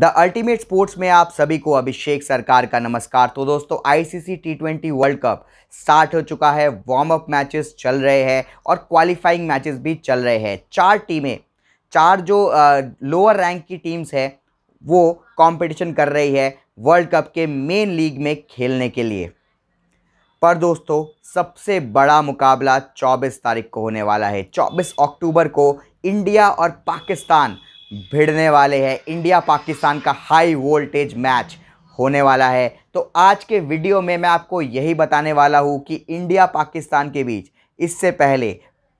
the ultimate sports में आप सभी को अभिषेक सरकार का नमस्कार तो दोस्तों ICC T twenty World Cup start हो चुका है वार्म अप मैचेस चल रहे हैं और क्वालिफाइंग मैचेस भी चल रहे हैं चार टीमें चार जो लोअर रैंक की टीम्स है वो कंपटीशन कर रही है वर्ल्ड कप के मेन लीग में खेलने के लिए पर दोस्तों सबसे बड़ा मुकाबला चौबीस तारीख को होने वाला है चौबीस अक्टूबर को इंडिया और पाकिस्तान भिड़ने वाले हैं इंडिया पाकिस्तान का हाई वोल्टेज मैच होने वाला है तो आज के वीडियो में मैं आपको यही बताने वाला हूँ कि इंडिया पाकिस्तान के बीच इससे पहले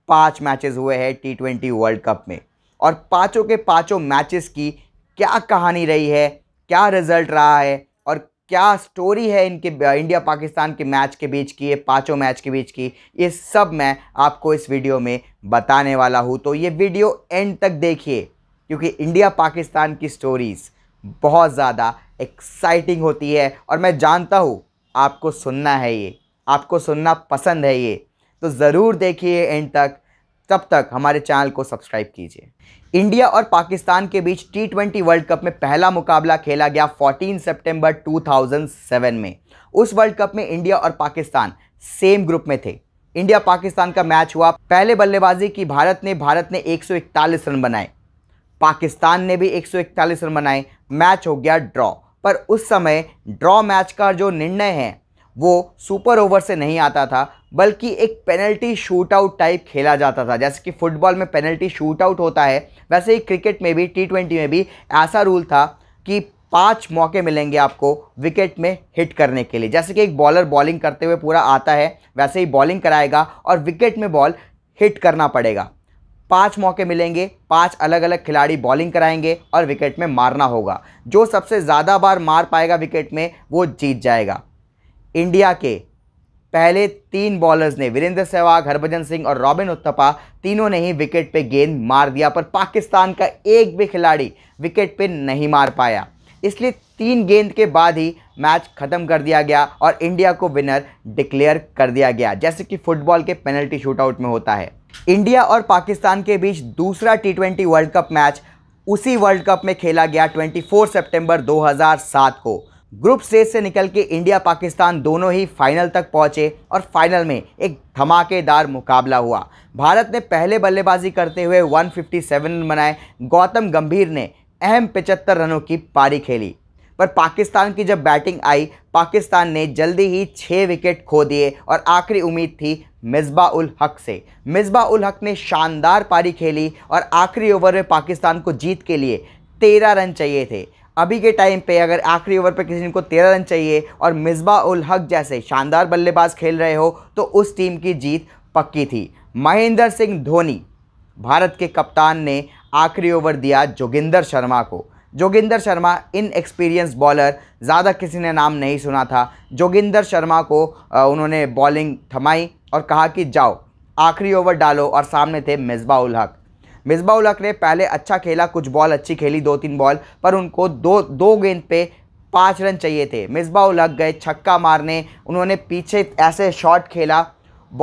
पाँच मैचेस हुए हैं टी ट्वेंटी वर्ल्ड कप में और पाँचों के पाँचों मैचेस की क्या कहानी रही है क्या रिजल्ट रहा है और क्या स्टोरी है इनके इंडिया पाकिस्तान के मैच के बीच की ये पाँचों मैच के बीच की ये सब मैं आपको इस वीडियो में बताने वाला हूँ तो ये वीडियो एंड तक देखिए क्योंकि इंडिया पाकिस्तान की स्टोरीज़ बहुत ज़्यादा एक्साइटिंग होती है और मैं जानता हूँ आपको सुनना है ये आपको सुनना पसंद है ये तो ज़रूर देखिए एंड तक तब तक हमारे चैनल को सब्सक्राइब कीजिए इंडिया और पाकिस्तान के बीच टी ट्वेंटी वर्ल्ड कप में पहला मुकाबला खेला गया 14 सितंबर 2007 में उस वर्ल्ड कप में इंडिया और पाकिस्तान सेम ग्रुप में थे इंडिया पाकिस्तान का मैच हुआ पहले बल्लेबाजी की भारत ने भारत ने 141 रन बनाए पाकिस्तान ने भी 141 रन बनाए मैच हो गया ड्रॉ पर उस समय ड्रॉ मैच का जो निर्णय है वो सुपर ओवर से नहीं आता था बल्कि एक पेनल्टी शूट आउट टाइप खेला जाता था जैसे कि फुटबॉल में पेनल्टी शूट आउट होता है वैसे ही क्रिकेट में भी टी ट्वेंटी में भी ऐसा रूल था कि पांच मौके मिलेंगे आपको विकेट में हिट करने के लिए जैसे कि एक बॉलर बॉलिंग करते हुए पूरा आता है वैसे ही बॉलिंग कराएगा और विकेट में बॉल हिट करना पड़ेगा पाँच मौके मिलेंगे पाँच अलग अलग खिलाड़ी बॉलिंग कराएंगे और विकेट में मारना होगा जो सबसे ज़्यादा बार मार पाएगा विकेट में वो जीत जाएगा इंडिया के पहले तीन बॉलर्स ने वीरेंद्र सहवाग हरभजन सिंह और रॉबिन उत्तपा तीनों ने ही विकेट पे गेंद मार दिया पर पाकिस्तान का एक भी खिलाड़ी विकेट पे नहीं मार पाया इसलिए तीन गेंद के बाद ही मैच ख़त्म कर दिया गया और इंडिया को विनर डिक्लेयर कर दिया गया जैसे कि फुटबॉल के पेनल्टी शूटआउट में होता है इंडिया और पाकिस्तान के बीच दूसरा T twenty World Cup match उसी वर्ल्ड कप में खेला गया 24 सितंबर 2007 को ग्रुप स्टेज से निकल के इंडिया पाकिस्तान दोनों ही फाइनल तक पहुंचे और फाइनल में एक धमाकेदार मुकाबला हुआ भारत ने पहले बल्लेबाजी करते हुए 157 रन बनाए गौतम गंभीर ने अहम पचहत्तर रनों की पारी खेली पर पाकिस्तान की जब बैटिंग आई पाकिस्तान ने जल्दी ही छः विकेट खो दिए और आखिरी उम्मीद थी मिसबा उल हक से मिसबा उल हक ने शानदार पारी खेली और आखिरी ओवर में पाकिस्तान को जीत के लिए तेरह रन चाहिए थे अभी के टाइम पे अगर आखिरी ओवर पे किसी को तेरह रन चाहिए और मिसबा उल हक जैसे शानदार बल्लेबाज खेल रहे हो तो उस टीम की जीत पक्की थी महेंद्र सिंह धोनी भारत के कप्तान ने आखिरी ओवर दिया जोगिंदर शर्मा को Joginder Sharma inexperience bowler ज़्यादा किसी ने नाम नहीं सुना था जोगिंदर शर्मा को उन्होंने बॉलिंग थमाई और कहा कि जाओ आखिरी ओवर डालो और सामने थे उल हक उल हक ने पहले अच्छा खेला कुछ बॉल अच्छी खेली दो तीन बॉल पर उनको दो दो गेंद पे पाँच रन चाहिए थे उल हक गए छक्का मारने उन्होंने पीछे ऐसे शॉट खेला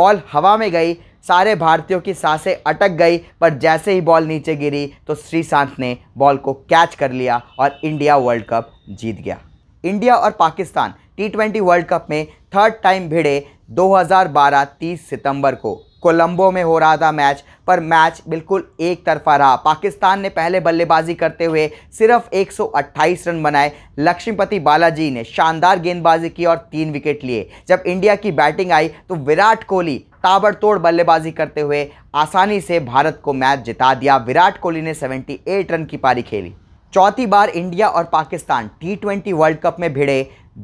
बॉल हवा में गई सारे भारतीयों की सांसें अटक गई पर जैसे ही बॉल नीचे गिरी तो श्रीशांत ने बॉल को कैच कर लिया और इंडिया वर्ल्ड कप जीत गया इंडिया और पाकिस्तान टी वर्ल्ड कप में थर्ड टाइम भिड़े 2012 30 सितंबर को कोलंबो में हो रहा था मैच पर मैच बिल्कुल एक तरफा रहा पाकिस्तान ने पहले बल्लेबाजी करते हुए सिर्फ 128 रन बनाए लक्ष्मीपति बालाजी ने शानदार गेंदबाजी की और तीन विकेट लिए जब इंडिया की बैटिंग आई तो विराट कोहली ताबड़तोड़ बल्लेबाजी करते हुए आसानी से भारत को मैच जिता दिया विराट कोहली ने 78 रन की पारी खेली चौथी बार इंडिया और पाकिस्तान टी वर्ल्ड कप में भिड़े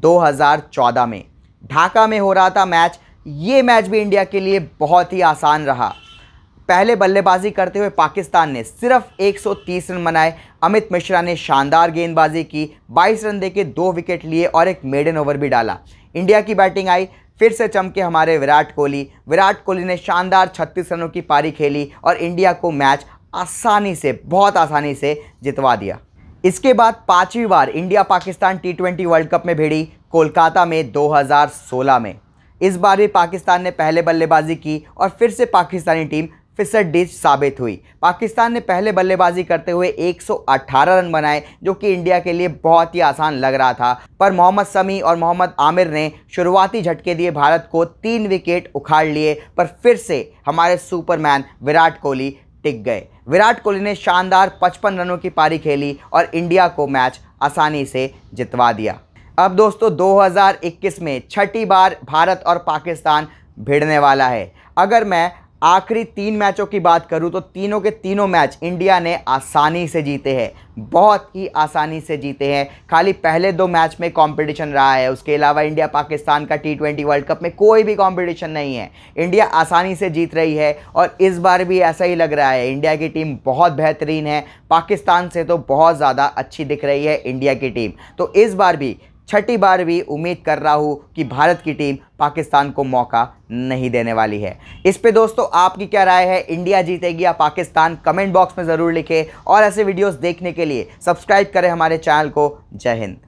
2014 में ढाका में हो रहा था मैच ये मैच भी इंडिया के लिए बहुत ही आसान रहा पहले बल्लेबाजी करते हुए पाकिस्तान ने सिर्फ 130 रन बनाए अमित मिश्रा ने शानदार गेंदबाजी की 22 रन देके दो विकेट लिए और एक मेडन ओवर भी डाला इंडिया की बैटिंग आई फिर से चमके हमारे विराट कोहली विराट कोहली ने शानदार 36 रनों की पारी खेली और इंडिया को मैच आसानी से बहुत आसानी से जितवा दिया इसके बाद पांचवी बार India Pakistan T twenty World Cup में भिड़ी कोलकाता में 2016 में इस बार भी पाकिस्तान ने पहले बल्लेबाजी की और फिर से पाकिस्तानी टीम फिसर डिच साबित हुई पाकिस्तान ने पहले बल्लेबाजी करते हुए 118 रन बनाए जो कि इंडिया के लिए बहुत ही आसान लग रहा था पर मोहम्मद समी और मोहम्मद आमिर ने शुरुआती झटके दिए भारत को तीन विकेट उखाड़ लिए पर फिर से हमारे सुपरमैन विराट कोहली टिक गए विराट कोहली ने शानदार 55 रनों की पारी खेली और इंडिया को मैच आसानी से जितवा दिया अब दोस्तों 2021 में छठी बार भारत और पाकिस्तान भिड़ने वाला है अगर मैं आखिरी तीन मैचों की बात करूं तो तीनों के तीनों मैच इंडिया ने आसानी से जीते हैं बहुत ही आसानी से जीते हैं खाली पहले दो मैच में कंपटीशन रहा है उसके अलावा इंडिया पाकिस्तान का टी ट्वेंटी वर्ल्ड कप में कोई भी कंपटीशन नहीं है इंडिया आसानी से जीत रही है और इस बार भी ऐसा ही लग रहा है इंडिया की टीम बहुत बेहतरीन है पाकिस्तान से तो बहुत ज़्यादा अच्छी दिख रही है इंडिया की टीम तो इस बार भी छठी बार भी उम्मीद कर रहा हूँ कि भारत की टीम पाकिस्तान को मौका नहीं देने वाली है इस पे दोस्तों आपकी क्या राय है इंडिया जीतेगी या पाकिस्तान कमेंट बॉक्स में ज़रूर लिखें और ऐसे वीडियोस देखने के लिए सब्सक्राइब करें हमारे चैनल को जय हिंद